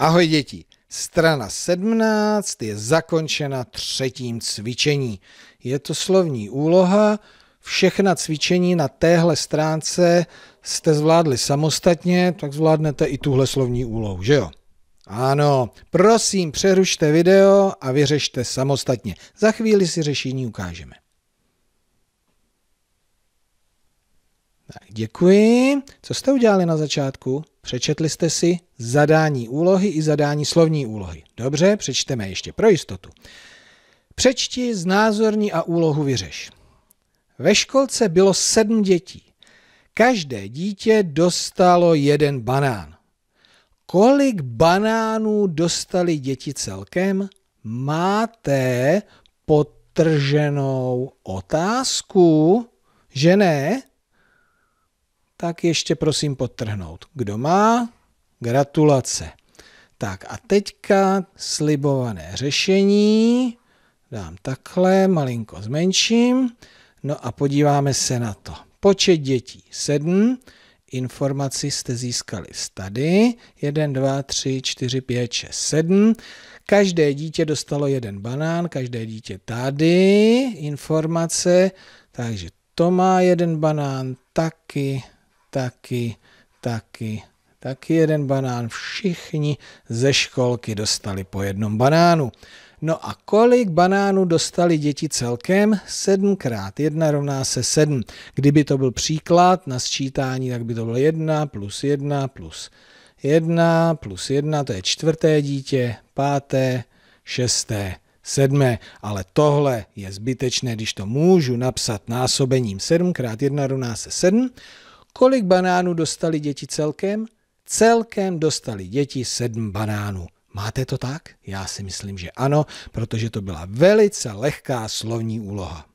Ahoj děti, strana 17 je zakončena třetím cvičení. Je to slovní úloha, všechna cvičení na téhle stránce jste zvládli samostatně, tak zvládnete i tuhle slovní úlohu, že jo? Ano, prosím, přerušte video a vyřešte samostatně. Za chvíli si řešení ukážeme. Tak, děkuji. Co jste udělali na začátku? Přečetli jste si zadání úlohy i zadání slovní úlohy. Dobře, přečteme ještě pro jistotu. Přečti, znázorní a úlohu vyřeš. Ve školce bylo sedm dětí. Každé dítě dostalo jeden banán. Kolik banánů dostali děti celkem? Máte potrženou otázku, že ne? tak ještě prosím podtrhnout. Kdo má? Gratulace. Tak a teďka slibované řešení. Dám takhle, malinko zmenším. No a podíváme se na to. Počet dětí 7. Informaci jste získali z tady. 1, 2, 3, 4, 5, 6, 7. Každé dítě dostalo jeden banán, každé dítě tady. Informace, takže to má jeden banán taky taky, taky, taky jeden banán. Všichni ze školky dostali po jednom banánu. No a kolik banánů dostali děti celkem? 7 krát 1 rovná se 7. Kdyby to byl příklad na sčítání, tak by to bylo 1 plus 1 plus 1 plus 1, to je čtvrté dítě, páté, šesté, sedmé. Ale tohle je zbytečné, když to můžu napsat násobením 7 krát 1 rovná se 7. Kolik banánů dostali děti celkem? Celkem dostali děti sedm banánů. Máte to tak? Já si myslím, že ano, protože to byla velice lehká slovní úloha.